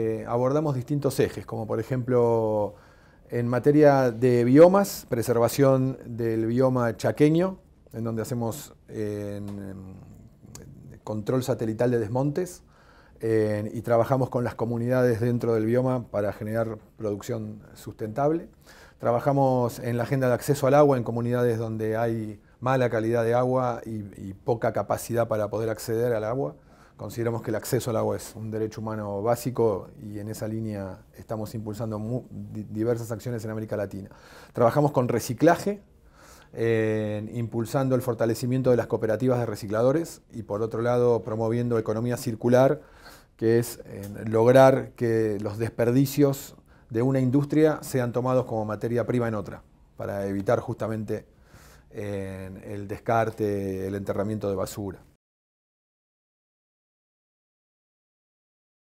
Eh, abordamos distintos ejes, como por ejemplo en materia de biomas, preservación del bioma chaqueño, en donde hacemos control satelital de desmontes y trabajamos con las comunidades dentro del bioma para generar producción sustentable. Trabajamos en la agenda de acceso al agua en comunidades donde hay mala calidad de agua y poca capacidad para poder acceder al agua. Consideramos que el acceso al agua es un derecho humano básico y en esa línea estamos impulsando diversas acciones en América Latina. Trabajamos con reciclaje, impulsando el fortalecimiento de las cooperativas de recicladores y por otro lado promoviendo economía circular, que es lograr que los desperdicios de una industria sean tomados como materia prima en otra, para evitar justamente el descarte, el enterramiento de basura.